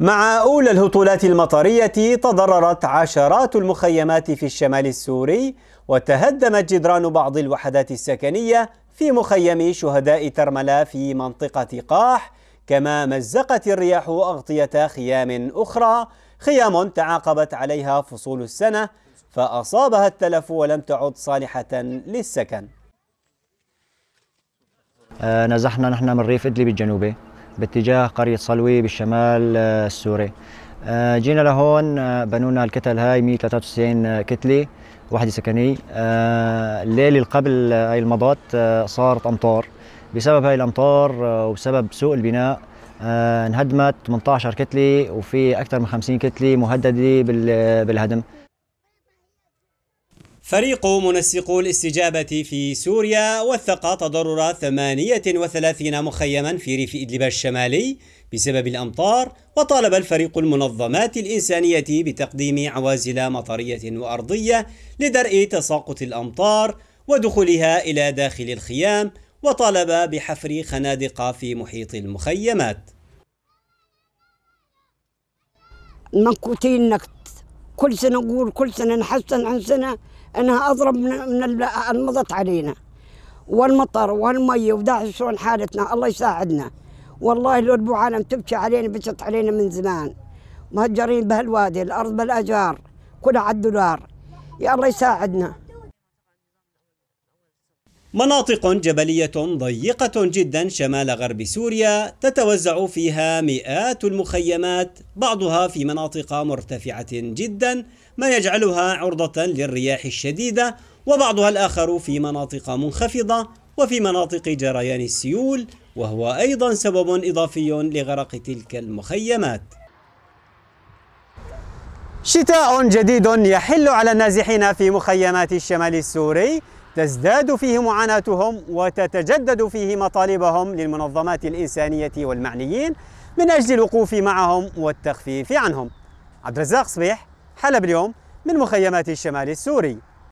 مع أولى الهطولات المطرية تضررت عشرات المخيمات في الشمال السوري وتهدمت جدران بعض الوحدات السكنية في مخيم شهداء ترملة في منطقة قاح كما مزقت الرياح أغطية خيام أخرى خيام تعاقبت عليها فصول السنة فأصابها التلف ولم تعد صالحة للسكن آه، نزحنا نحن من ريف إدلب الجنوبي باتجاه قرية صلوي بالشمال آه، السوري آه، جينا لهون آه، بنونا الكتل هاي 193 كتله وحده سكنيه الليله اللي قبل هاي المضات صارت امطار بسبب هاي الامطار وبسبب سوء البناء انهدمت 18 كتله وفي اكثر من 50 كتله مهدده بالهدم فريق منسقو الاستجابة في سوريا وثق تضرر 38 مخيما في ريف إدلب الشمالي بسبب الأمطار وطالب الفريق المنظمات الإنسانية بتقديم عوازل مطرية وأرضية لدرء تساقط الأمطار ودخولها إلى داخل الخيام وطالب بحفر خنادق في محيط المخيمات انك كل سنة نقول كل سنة نحسن عن سنة أنها أضرب من المضت علينا والمطر والمي وداح شلون حالتنا الله يساعدنا والله لو البو عالم تبكي علينا بكت علينا من زمان مهجرين بهالوادي الأرض بالأجار كلها على الدولار يا الله يساعدنا مناطق جبلية ضيقة جدا شمال غرب سوريا تتوزع فيها مئات المخيمات بعضها في مناطق مرتفعة جدا ما يجعلها عرضة للرياح الشديدة وبعضها الآخر في مناطق منخفضة وفي مناطق جريان السيول وهو أيضا سبب إضافي لغرق تلك المخيمات شتاء جديد يحل على النازحين في مخيمات الشمال السوري تزداد فيه معاناتهم وتتجدد فيه مطالبهم للمنظمات الإنسانية والمعنيين من أجل الوقوف معهم والتخفيف عنهم عبد الرزاق صبيح حلب اليوم من مخيمات الشمال السوري